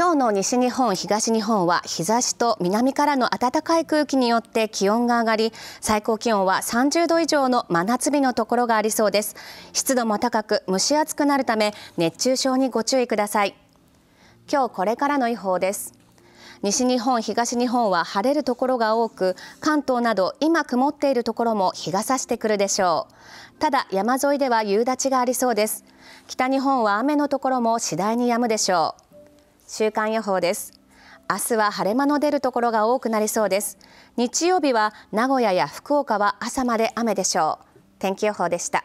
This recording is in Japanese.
今日の西日本、東日本は日差しと南からの暖かい空気によって気温が上がり、最高気温は30度以上の真夏日のところがありそうです。湿度も高く蒸し暑くなるため、熱中症にご注意ください。今日これからの予報です。西日本、東日本は晴れるところが多く、関東など今曇っているところも日が差してくるでしょう。ただ山沿いでは夕立がありそうです。北日本は雨のところも次第に止むでしょう。週間予報です明日は晴れ間の出るところが多くなりそうです日曜日は名古屋や福岡は朝まで雨でしょう天気予報でした